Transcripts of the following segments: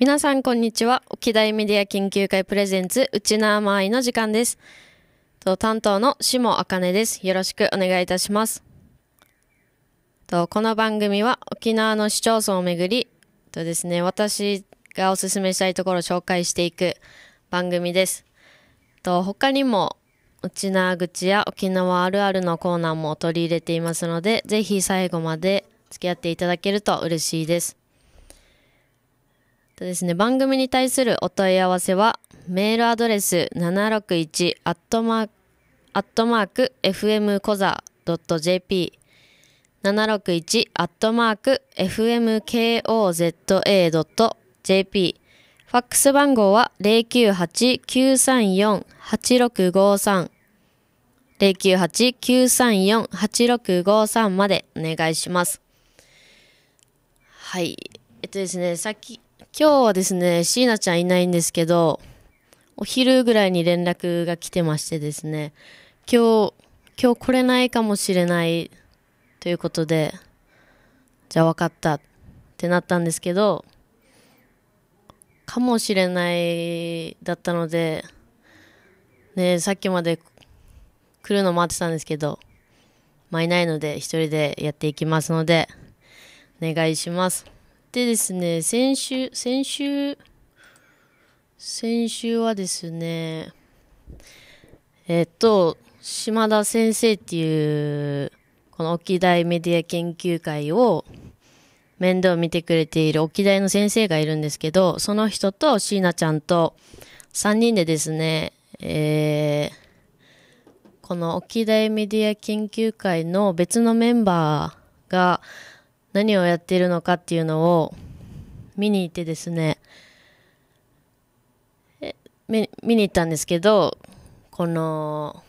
皆さんこんにちは沖大メディア研究会プレゼンツ内縄なーいの時間です担当の下茜ですよろしくお願いいたしますこの番組は沖縄の市町村をめぐりとですね私がおすすめしたいところを紹介していく番組ですと他にも内縄口や沖縄あるあるのコーナーも取り入れていますのでぜひ最後まで付き合っていただけると嬉しいですとですね、番組に対するお問い合わせは、メールアドレス761アットマーク、アットマーク FM コザ .jp 761アットマーク FMKOZA.jp ファックス番号は098-934-8653 098-934-8653までお願いします。はい。えっとですね、さっき、今日はですね、椎名ちゃんいないんですけど、お昼ぐらいに連絡が来てましてですね、今日、今日来れないかもしれないということで、じゃあ分かったってなったんですけど、かもしれないだったので、ね、さっきまで来るの待ってたんですけど、まあ、いないので一人でやっていきますので、お願いします。でですね、先週、先週、先週はですね、えっと、島田先生っていう、この沖大メディア研究会を面倒見てくれている沖大の先生がいるんですけど、その人と椎名ちゃんと3人でですね、えー、この沖大メディア研究会の別のメンバーが、何をやっているのかっていうのを見に行ってですね、え見見に行ったんですけど、この、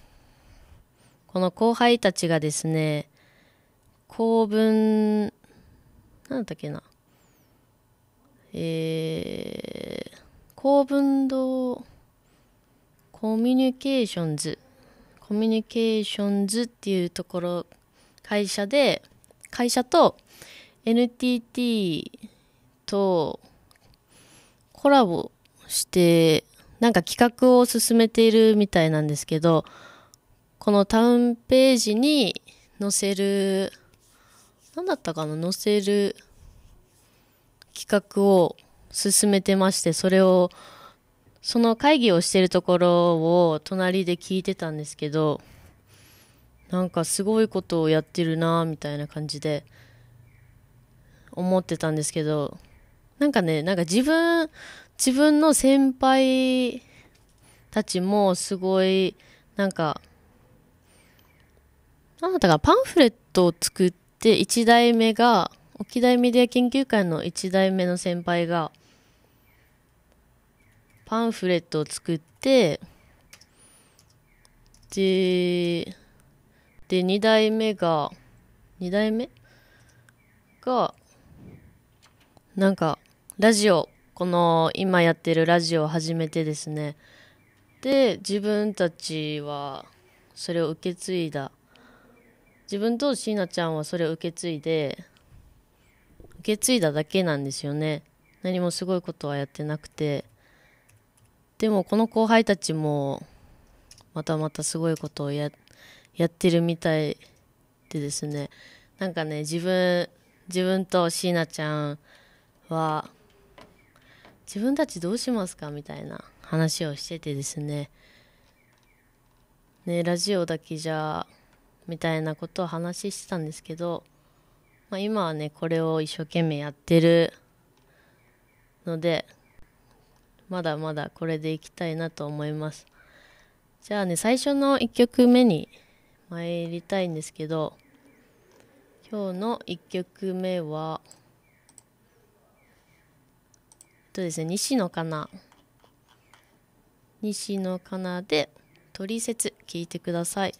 この後輩たちがですね、公文、なんだっけな、えー、公文堂コミュニケーションズ、コミュニケーションズっていうところ、会社で、会社と NTT とコラボしてなんか企画を進めているみたいなんですけどこのタウンページに載せる何だったかな載せる企画を進めてましてそれをその会議をしてるところを隣で聞いてたんですけどなんかすごいことをやってるなみたいな感じで思ってたんですけどなんかねなんか自分自分の先輩たちもすごいなんかあなたがパンフレットを作って1代目が沖大メディア研究会の1代目の先輩がパンフレットを作ってでで2代目が2代目がなんかラジオこの今やってるラジオを始めてですねで自分たちはそれを受け継いだ自分と椎名ちゃんはそれを受け継いで受け継いだだけなんですよね何もすごいことはやってなくてでもこの後輩たちもまたまたすごいことをややってるみたいでですねなんかね自分自分と椎名ちゃんは自分たちどうしますかみたいな話をしててですねねラジオだけじゃみたいなことを話してたんですけど、まあ、今はねこれを一生懸命やってるのでまだまだこれでいきたいなと思いますじゃあね最初の1曲目に参りたいんですけど今日の1曲目は「とですね、西野かな。西野かなで、トリセツ聞いてください。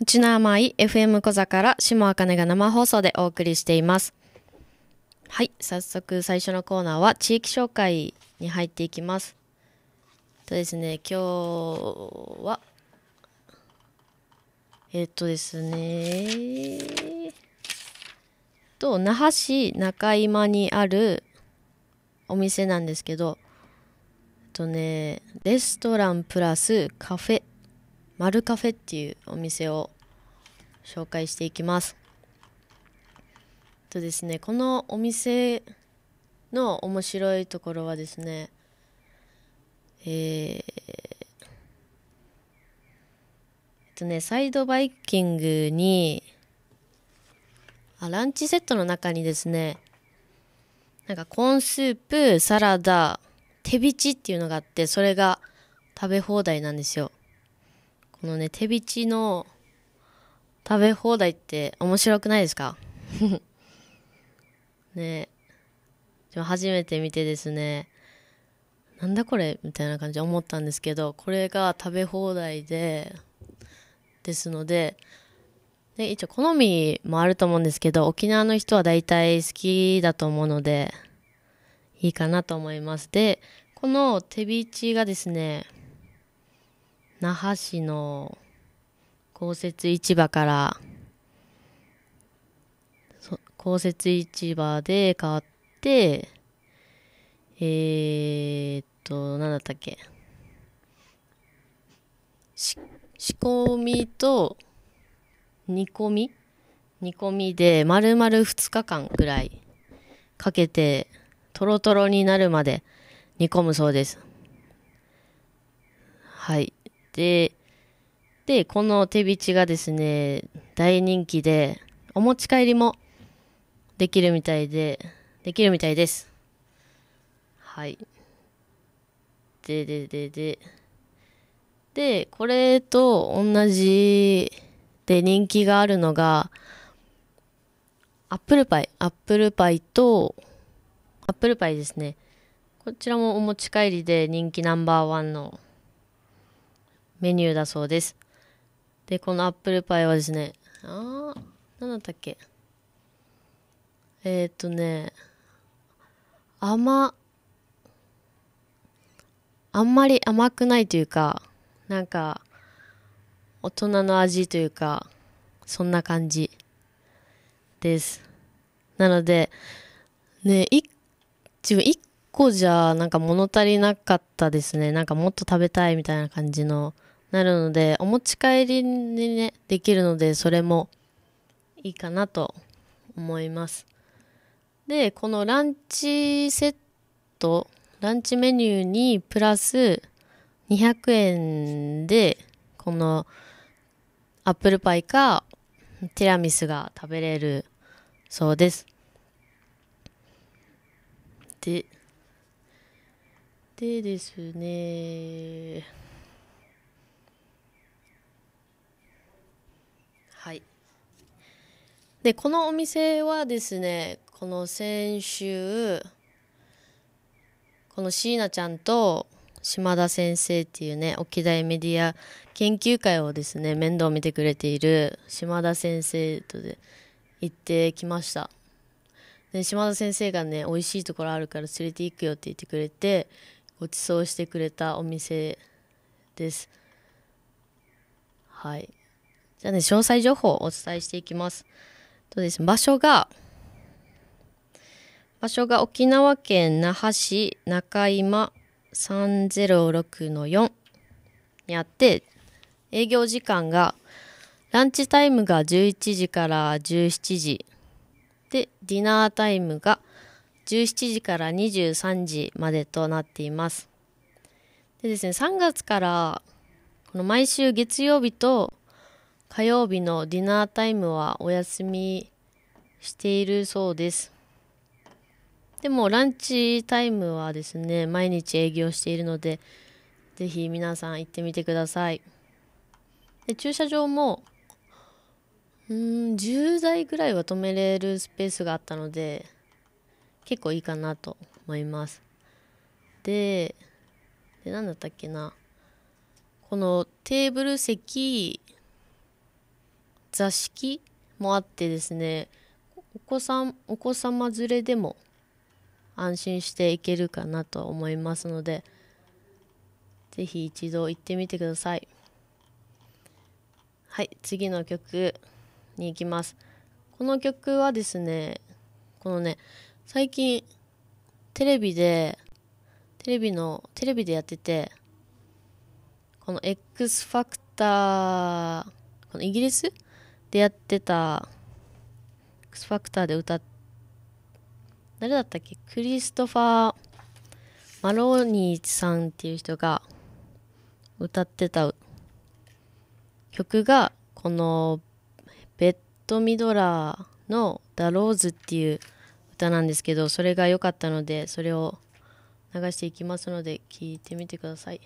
うちの甘い FM 小座から下茜が生放送でお送りしています。はい、早速最初のコーナーは地域紹介に入っていきます。とですね、今日は、えっとですね、と、那覇市中今にあるお店なんですけど、とね、レストランプラスカフェマルカフェっていうお店を紹介していきますとですねこのお店の面白いところはですねえー、えっとねサイドバイキングにあランチセットの中にですねなんかコーンスープサラダ手びちっていうのがあってそれが食べ放題なんですよこのね手びちの食べ放題って面白くないですか ねも初めて見てですねなんだこれみたいな感じで思ったんですけどこれが食べ放題でですのでで一応好みもあると思うんですけど沖縄の人は大体好きだと思うのでいいかなと思いますでこの手びちがですね那覇市の公設市場から公設市場で買ってえー、っと何だったっけ仕込みと煮込み煮込みで丸々2日間くらいかけてトロトロになるまで煮込むそうです。はい。て、で、この手びちがですね、大人気で、お持ち帰りもできるみたいで、できるみたいです。はい。で、で、で、で。で、これと同じで人気があるのが、アップルパイ。アップルパイと、アップルパイですね。こちらもお持ち帰りで人気ナンバーワンのメニューだそうです。で、このアップルパイはですね、あー、何だったっけ。えー、っとね、甘、あんまり甘くないというか、なんか、大人の味というか、そんな感じです。なので、ね、い、自分1個じゃなんか物足りなかったですね。なんかもっと食べたいみたいな感じのなるので、お持ち帰りにね、できるので、それもいいかなと思います。で、このランチセット、ランチメニューにプラス200円で、このアップルパイかティラミスが食べれるそうです。で、でですねでこのお店はですねこの先週この椎名ちゃんと島田先生っていうね沖大メディア研究会をですね面倒を見てくれている島田先生とで行ってきましたで島田先生がね美味しいところあるから連れて行くよって言ってくれてごちそうしてくれたお店ですはいじゃあね詳細情報をお伝えしていきますとです、ね、場所が場所が沖縄県那覇市中今306の4にあって営業時間がランチタイムが11時から17時でディナータイムが17時から23時までとなっていますでですね3月からこの毎週月曜日と火曜日のディナータイムはお休みしているそうです。でもランチタイムはですね、毎日営業しているので、ぜひ皆さん行ってみてください。で駐車場も、うん、10台ぐらいは止めれるスペースがあったので、結構いいかなと思います。で、で何だったっけな。このテーブル席座敷もあってですねお子さんお子様連れでも安心していけるかなと思いますので是非一度行ってみてくださいはい次の曲に行きますこの曲はですねこのね最近テレビでテレビのテレビでやっててこの X ファクターこのイギリスでやってた X ファクターで歌っ誰だったっけクリストファー・マローニーさんっていう人が歌ってた曲がこのベッド・ミドラーの「ダローズ」っていう歌なんですけどそれが良かったのでそれを流していきますので聞いてみてください。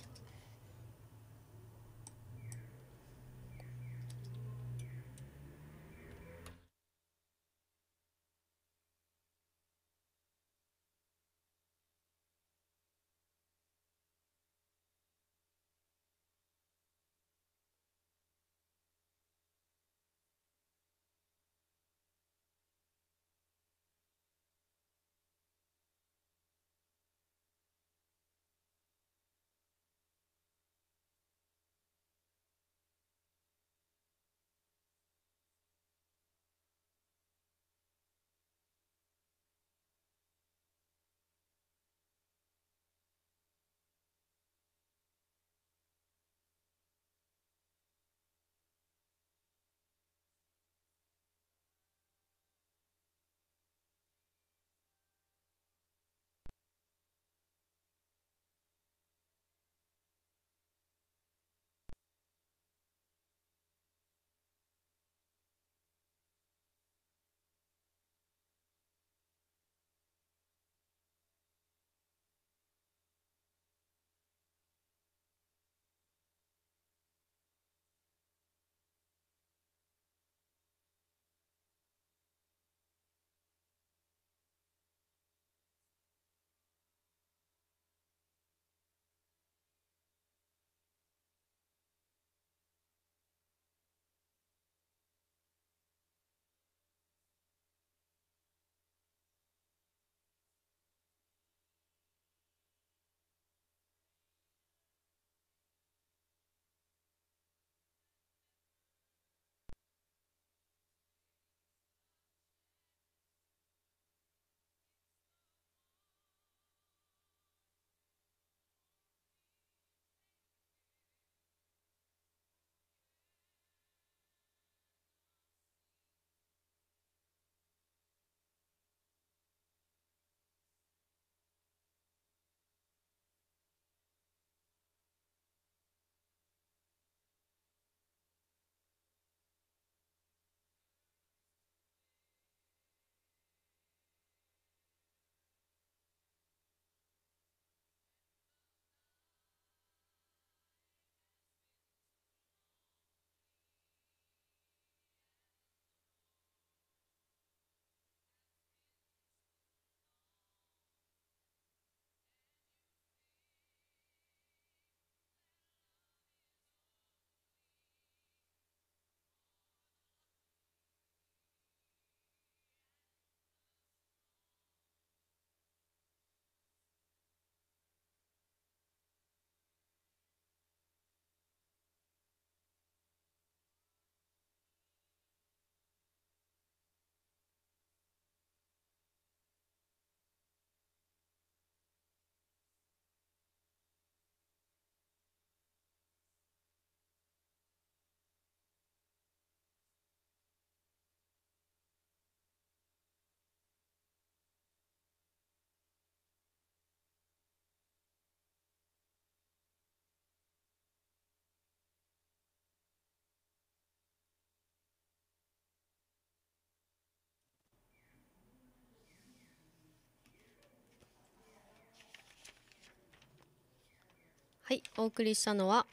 はい、お送りしたのは、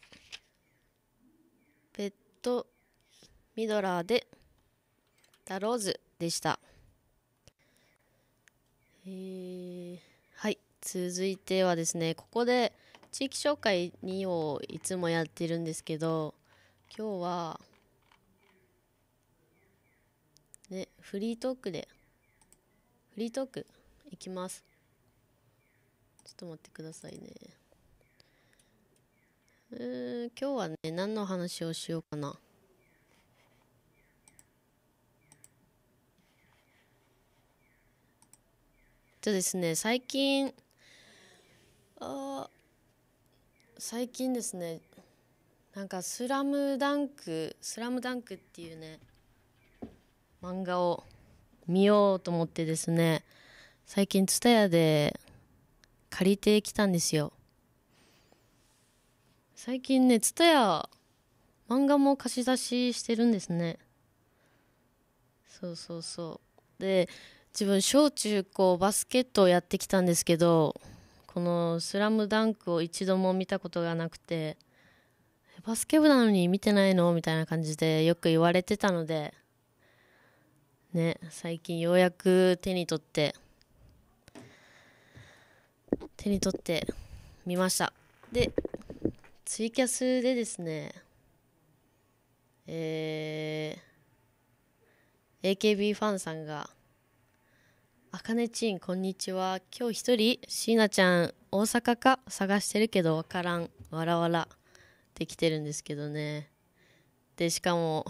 ペットミドラーで、ダローズでした。えー、はい、続いてはですね、ここで地域紹介2をいつもやってるんですけど、今日は、ね、フリートークで、フリートークいきます。ちょっと待ってくださいね。うん今日はね何の話をしようかなとですね最近あ最近ですねなんか「スラムダンクスラムダンクっていうね漫画を見ようと思ってですね最近 TSUTAYA で借りてきたんですよ最近ね蔦屋漫画も貸し出ししてるんですねそうそうそうで自分小中高バスケットをやってきたんですけどこの「スラムダンクを一度も見たことがなくてバスケ部なのに見てないのみたいな感じでよく言われてたのでね最近ようやく手に取って手に取ってみましたでツイキャスでですね、えー、AKB ファンさんが、あかねちん、こんにちは。今日一人、椎名ちゃん、大阪か探してるけどわからん。わらわら。ってきてるんですけどね。で、しかも、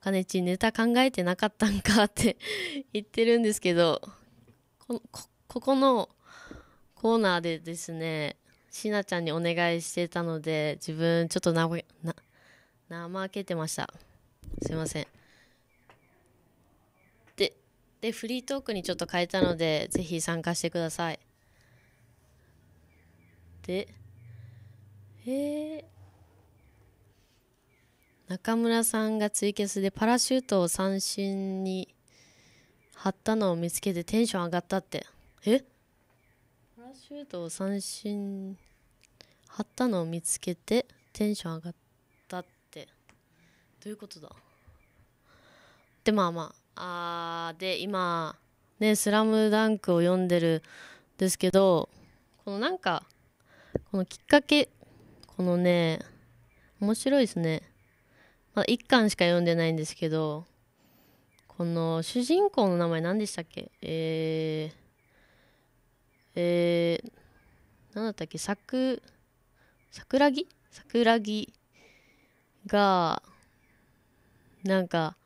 あかねちん、ネタ考えてなかったんかって 言ってるんですけど、ここここのコーナーでですね、しなちゃんにお願いしてたので自分ちょっとなな怠けてましたすいませんででフリートークにちょっと変えたのでぜひ参加してくださいでえー、中村さんがツイキャスでパラシュートを三振に貼ったのを見つけてテンション上がったってえっシュートを三振張ったのを見つけてテンション上がったってどういうことだでまあまああで今ね「スラムダンクを読んでるんですけどこのなんかこのきっかけこのね面白いですねま1巻しか読んでないんですけどこの主人公の名前何でしたっけえーえー、何だったっけ、桜、桜木桜木が、なんか、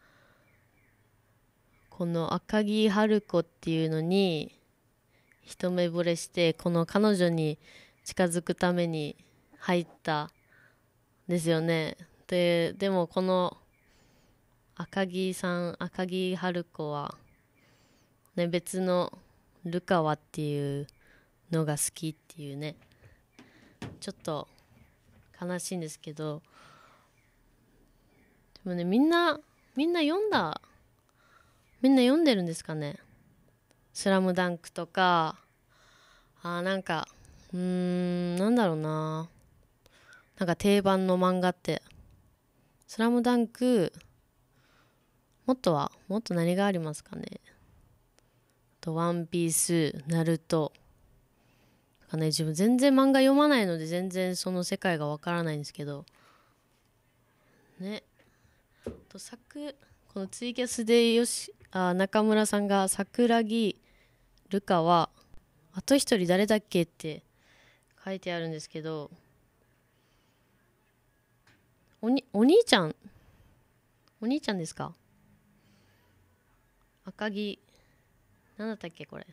この赤木春子っていうのに一目惚れしてこの彼女に近づくために入ったんですよねででもこの赤木さん赤木春子は、ね、別のルカワっていうのが好きっていうねちょっと悲しいんですけどでもねみんなみんな読んだみんな読んでるんですかね「スラムダンクとかあなんかうーんなんだろうななんか定番の漫画って「スラムダンクもっとはもっと何がありますかねと「ワンピースナルトかね自分全然漫画読まないので全然その世界がわからないんですけどねと作このツイキャスでよしあ中村さんが桜木ルカはあと一人誰だっけって書いてあるんですけどおにお兄ちゃんお兄ちゃんですか赤木何だったっけこれ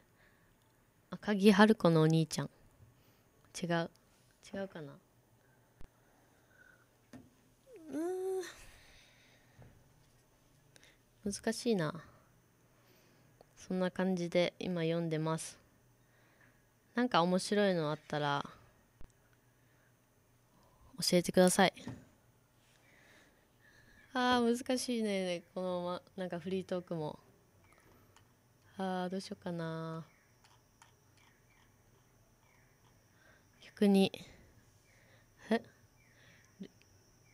赤木春子のお兄ちゃん違う違うかなうん難しいなそんな感じで今読んでますなんか面白いのあったら教えてくださいあー難しいねこのままなんかフリートークもあーどうしようかなにえ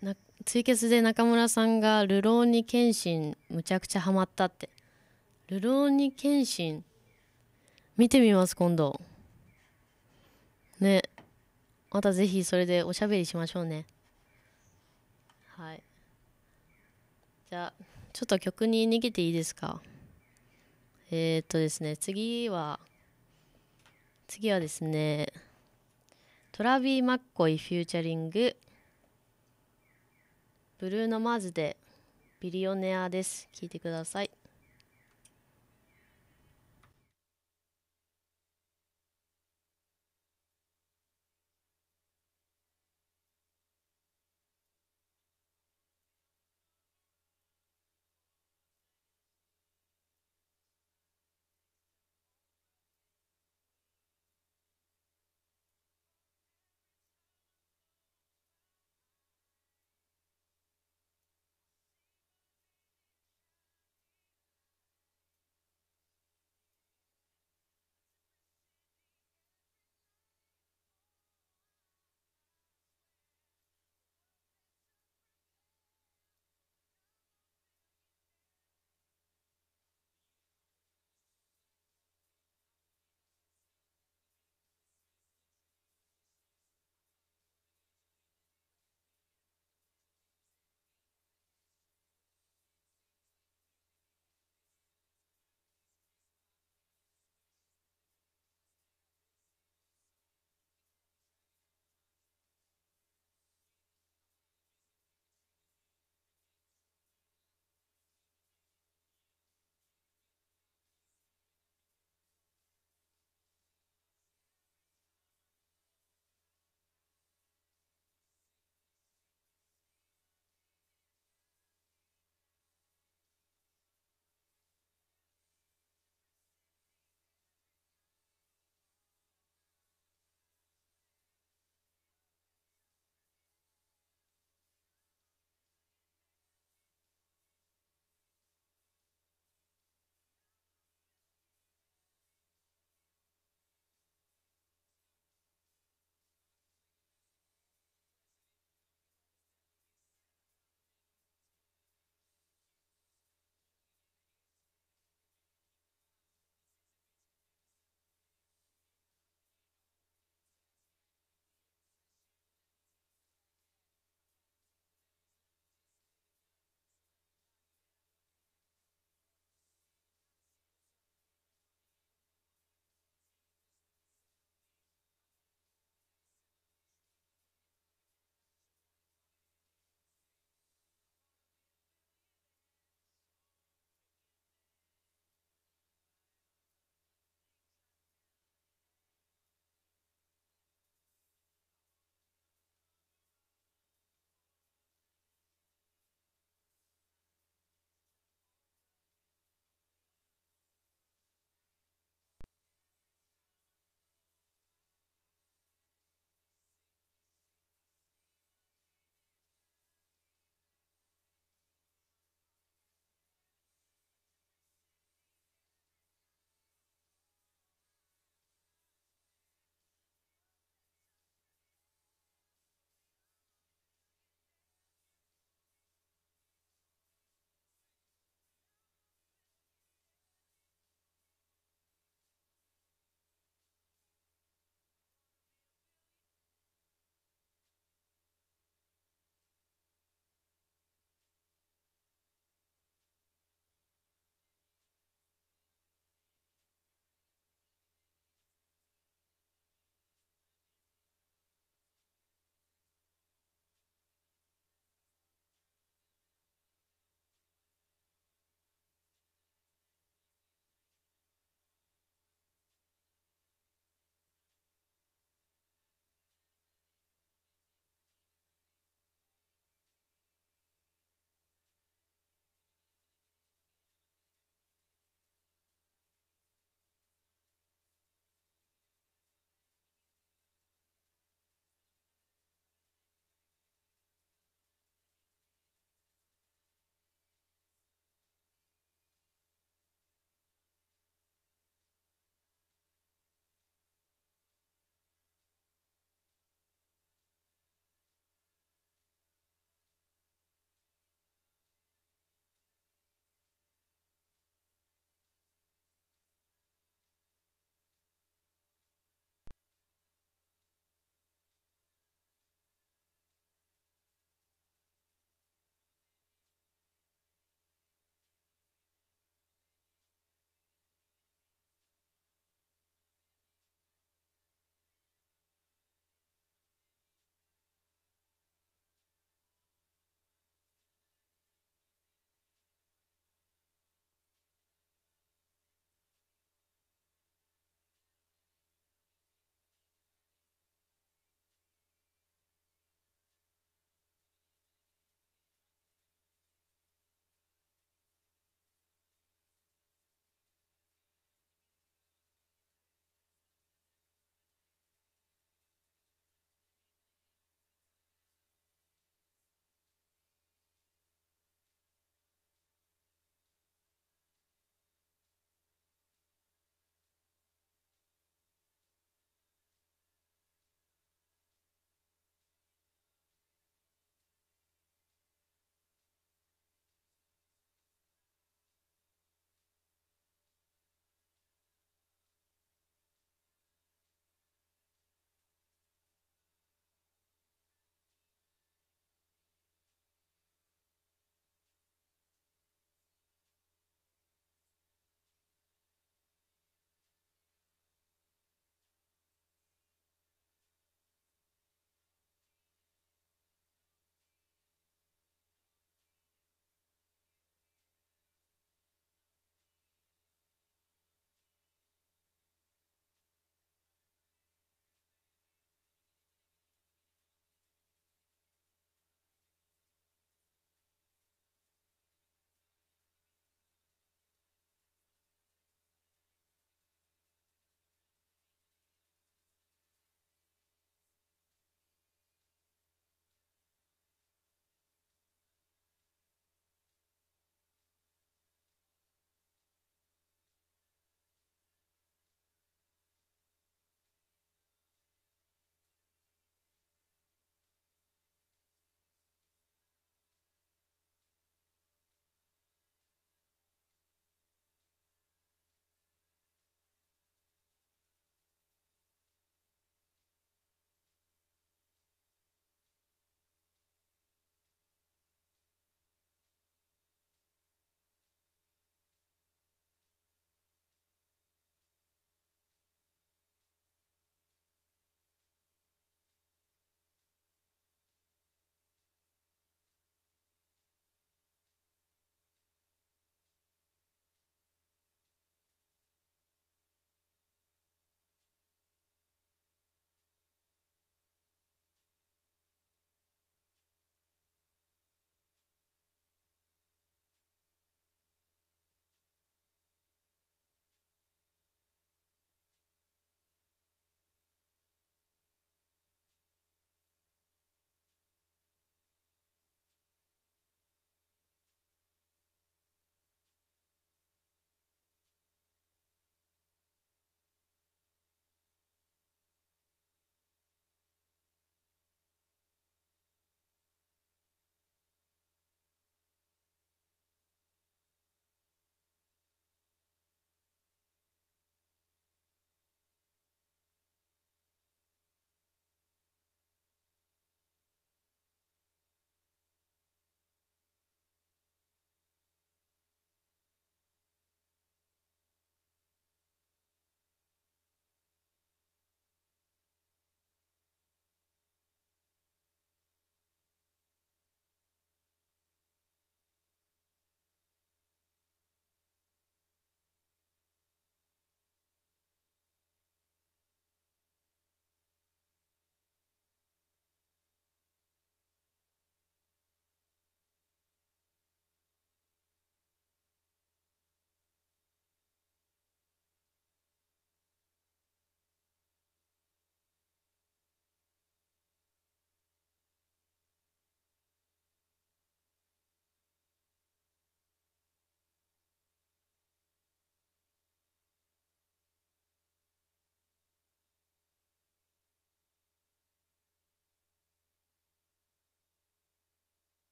なツイスで中村さんが「流浪に謙信むちゃくちゃハマった」って「流浪に謙信」見てみます今度ねまたぜひそれでおしゃべりしましょうねはいじゃあちょっと曲に逃げていいですかえー、っとですね次は次はですねトラビー・マッコイフューチャリングブルーノ・マーズでビリオネアです。聞いてください。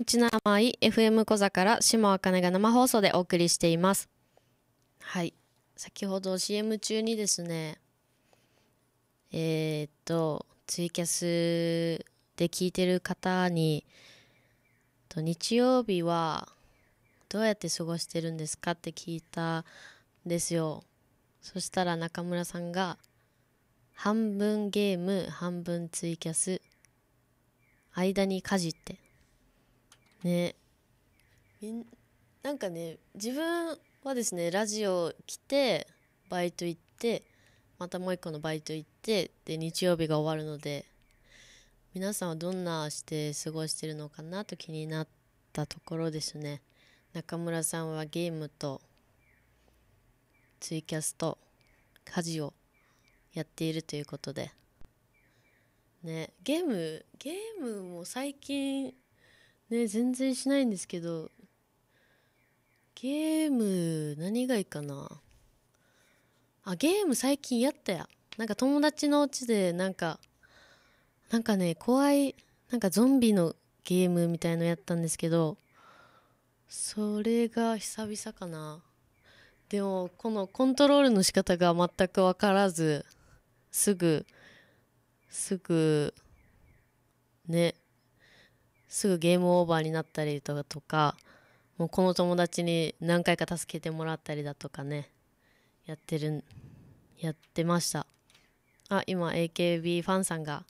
うちの甘い FM 小座から下ねが生放送でお送りしています。はい。先ほど CM 中にですね、えー、っと、ツイキャスで聞いてる方に、と日曜日はどうやって過ごしてるんですかって聞いたんですよ。そしたら中村さんが、半分ゲーム、半分ツイキャス、間に家事ってねみんなんかね自分はですねラジオ来てバイト行ってまたもう一個のバイト行ってで日曜日が終わるので皆さんはどんなして過ごしてるのかなと気になったところですね中村さんはゲームとツイキャスと家事をやっているということでねゲームゲームも最近ね全然しないんですけどゲーム何がいいかなあゲーム最近やったやなんか友達のうちでなんかなんかね怖いなんかゾンビのゲームみたいのやったんですけどそれが久々かなでもこのコントロールの仕方が全く分からずすぐすぐねすぐゲームオーバーになったりとかもうこの友達に何回か助けてもらったりだとかねやってるやってましたあ今 AKB ファンさんが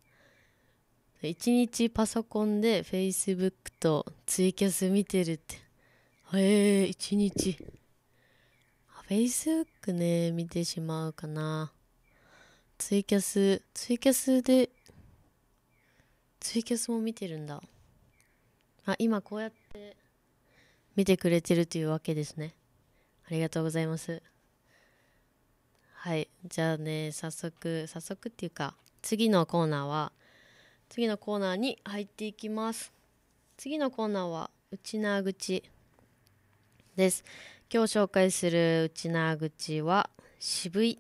1日パソコンで Facebook とツイキャス見てるってへえー、1日 Facebook ね見てしまうかなツイキャスツイキャスでツイキャスも見てるんだあ今こうやって見てくれてるというわけですねありがとうございますはいじゃあね早速早速っていうか次のコーナーは次のコーナーに入っていきます次のコーナーは内縄口です今日紹介する内縄口は渋い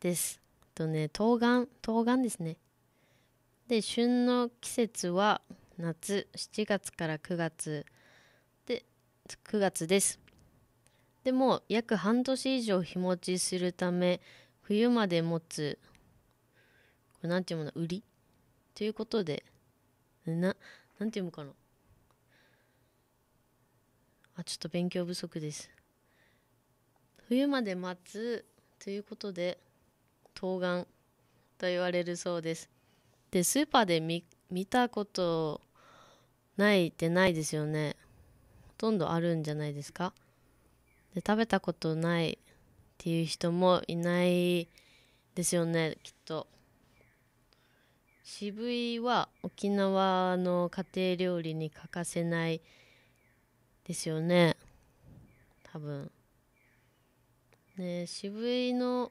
ですとね冬瓜冬瓜ですねで旬の季節は夏7月から9月で9月ですでも約半年以上日持ちするため冬まで持つこれなんていうの売りということでななんていうのかなあちょっと勉強不足です冬まで待つということで冬瓜と言われるそうですでスーパーで見見たことないってないですよねほとんどあるんじゃないですかで食べたことないっていう人もいないですよねきっと渋いは沖縄の家庭料理に欠かせないですよね多分ね渋いの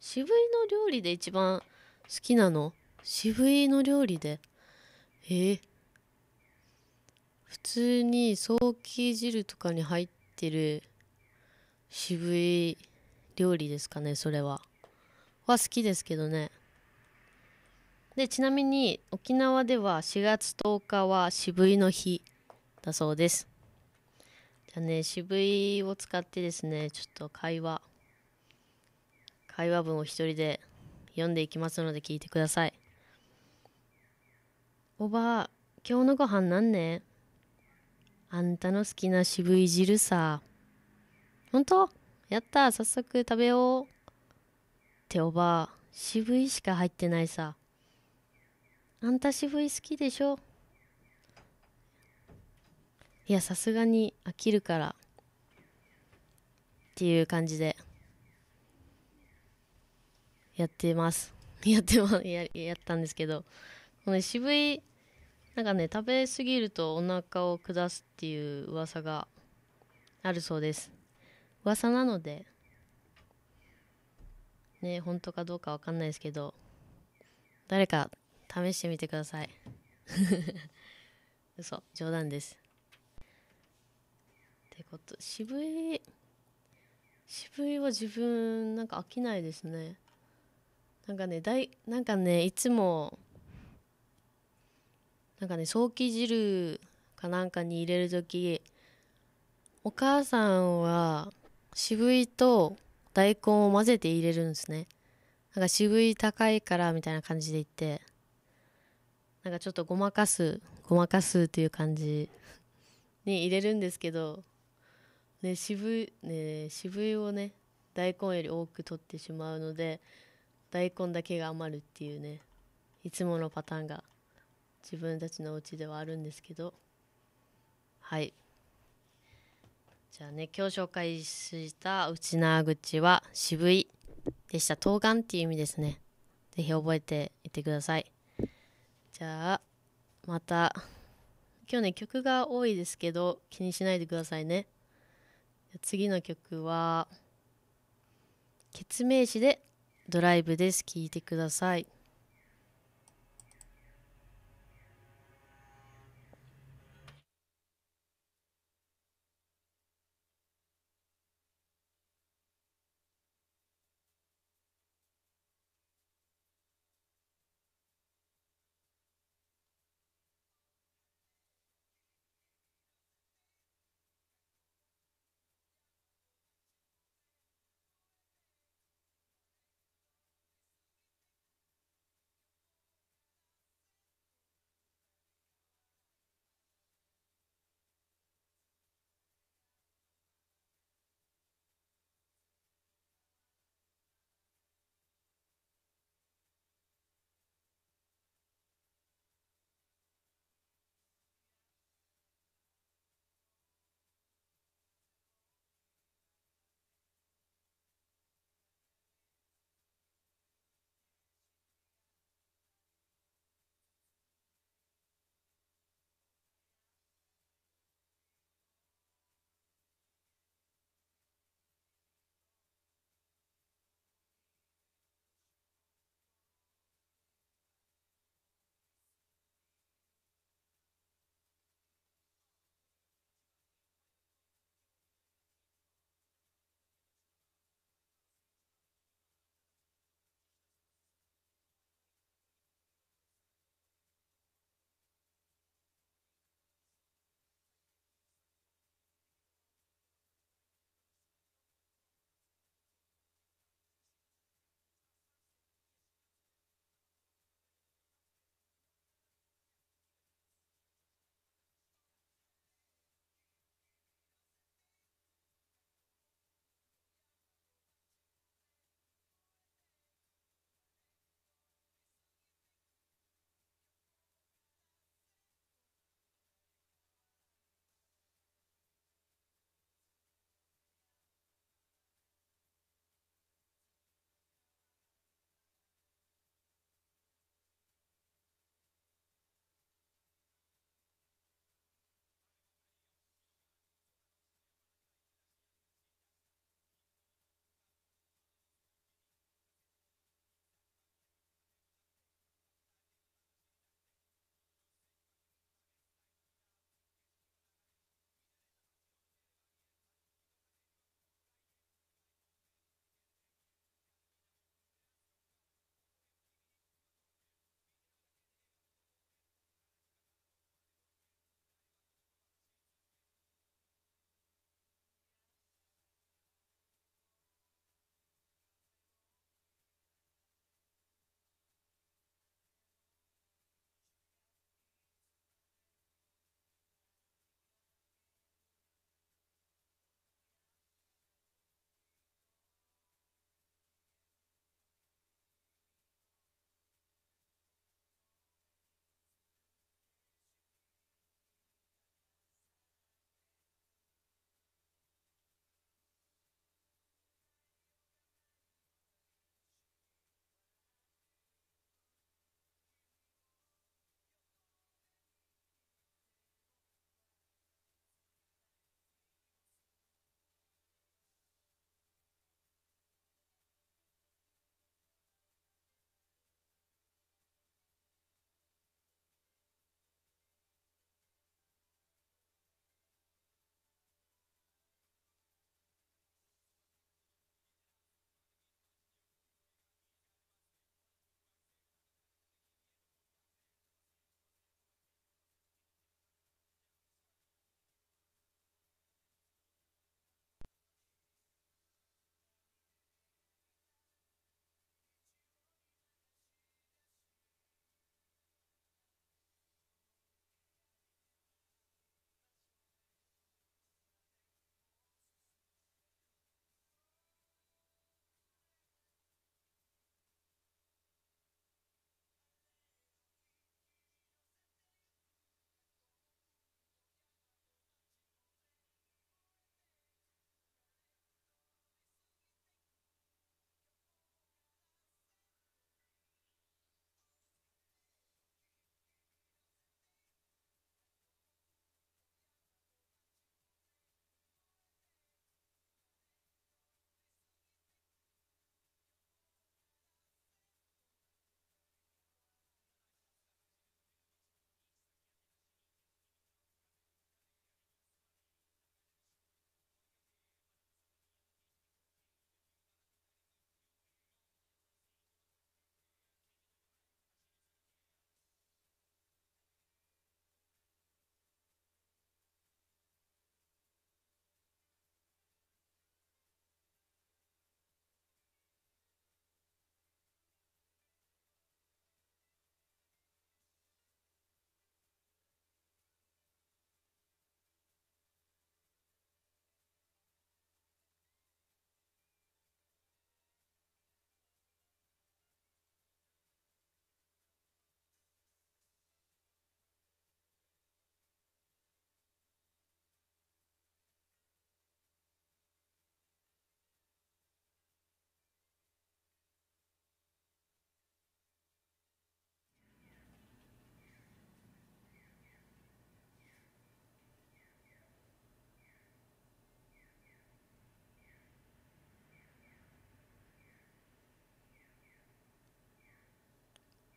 渋いの料理で一番好きなの渋いの料理でえー普通にソーキ汁とかに入ってる渋い料理ですかねそれはは好きですけどねでちなみに沖縄では4月10日は渋いの日だそうですじゃあね渋いを使ってですねちょっと会話会話文を一人で読んでいきますので聞いてくださいおばあ今日のご飯なんねあんたの好きな渋い汁さ。ほんとやった早速食べよう。っておばあ、渋いしか入ってないさ。あんた渋い好きでしょいや、さすがに飽きるから。っていう感じで。やってます。やってま、や、やったんですけど。この渋いなんかね食べ過ぎるとお腹を下すっていう噂があるそうです噂なのでね本当かどうかわかんないですけど誰か試してみてください 嘘冗談ですってこと渋い渋いは自分なんか飽きないですねなんかねだいなんかねいつもなんかね早期汁かなんかに入れる時お母さんは渋いと大根を混ぜて入れるんですねなんか渋い高いからみたいな感じで言ってなんかちょっとごまかすごまかすっていう感じに入れるんですけど、ね、渋いね渋いをね大根より多く取ってしまうので大根だけが余るっていうねいつものパターンが自分たちのお家ではあるんですけどはいじゃあね今日紹介したうちなぐちは渋いでした冬瓜っていう意味ですね是非覚えていてくださいじゃあまた今日ね曲が多いですけど気にしないでくださいね次の曲は「ケツメイシ」で「ドライブ」です聴いてください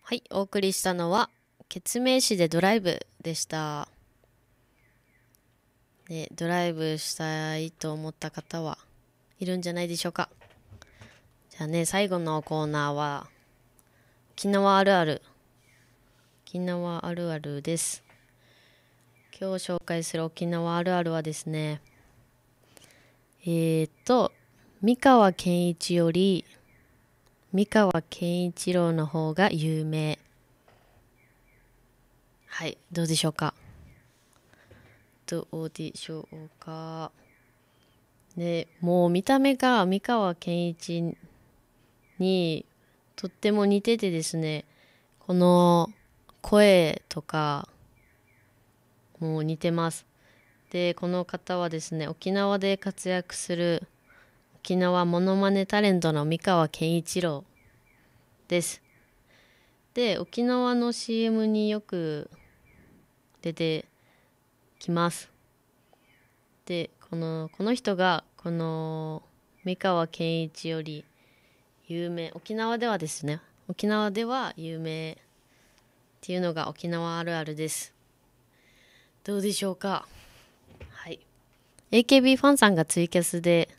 はい、お送りしたのは、メイシでドライブでした。で、ドライブしたいと思った方はいるんじゃないでしょうか。じゃあね、最後のコーナーは、沖縄あるある。沖縄あるあるです。今日紹介する沖縄あるあるはですね、えー、っと、三河健一より、三河健一郎の方が有名はいどうでしょうかどうでしょうかねもう見た目が三河健一にとっても似ててですねこの声とかもう似てますでこの方はですね沖縄で活躍する沖縄ものまねタレントの三河健一郎です。で、沖縄の CM によく出てきます。で、このこの人がこの三河健一より有名沖縄ではですね沖縄では有名っていうのが沖縄あるあるですどうでしょうかはい AKB ファンさんがツイキャスで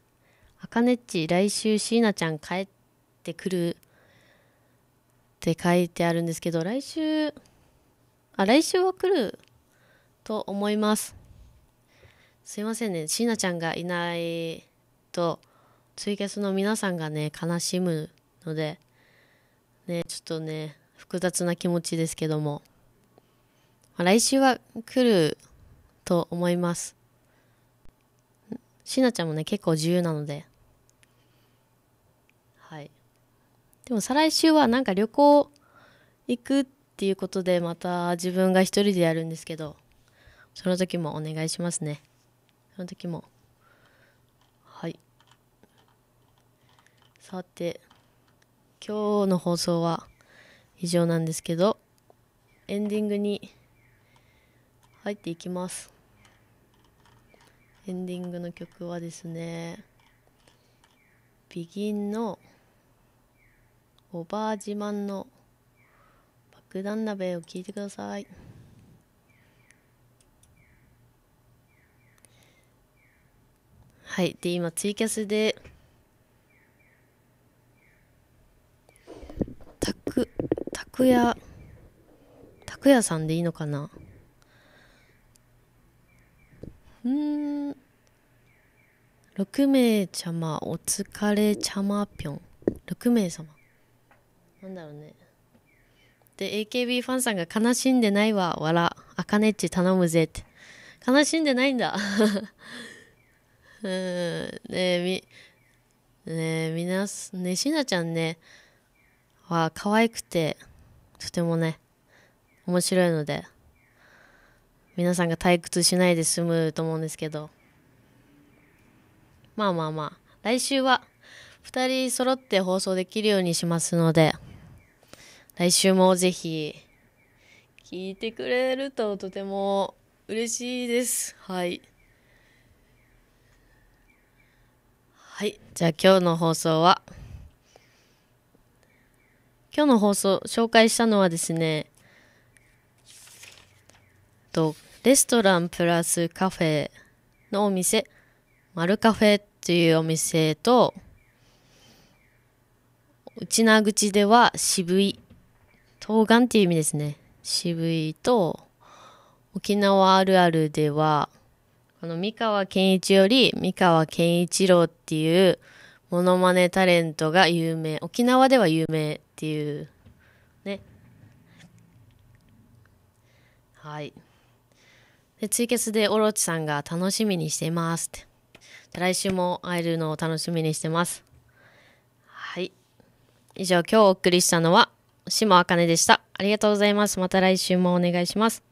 あかねっち来週椎名ちゃん帰ってくるって書いてあるんですけど来週あ来週は来ると思いますすいませんね椎名ちゃんがいないとツイキャスの皆さんがね悲しむのでねちょっとね複雑な気持ちですけども来週は来ると思いますしなちゃんもね結構自由なのででも再来週はなんか旅行行くっていうことでまた自分が一人でやるんですけどその時もお願いしますねその時もはいさて今日の放送は以上なんですけどエンディングに入っていきますエンディングの曲はですね「begin のおばあ自慢の爆弾鍋を聞いてくださいはいで今ツイキャスでたくたくやたくやさんでいいのかなうん6名ちゃまお疲れちゃまぴょん6名様なんだろうねで AKB ファンさんが「悲しんでないわわらあかねっち頼むぜ」って悲しんでないんだ うんねえみねえみなねしなちゃんねは可愛くてとてもね面白いので皆さんが退屈しないで済むと思うんですけどまあまあまあ来週は2人揃って放送できるようにしますので。来週もぜひ、聞いてくれるととても嬉しいです。はい。はい。じゃあ今日の放送は、今日の放送、紹介したのはですね、と、レストランプラスカフェのお店、マルカフェっていうお店と、内名口では渋い東岸っていう意味ですね。渋いと、沖縄あるあるでは、この三河健一より三河健一郎っていうモノマネタレントが有名。沖縄では有名っていう、ね。はい。で、ツイキャスでオロチさんが楽しみにしてますって。来週も会えるのを楽しみにしてます。はい。以上、今日お送りしたのは、下茜でした。ありがとうございます。また来週もお願いします。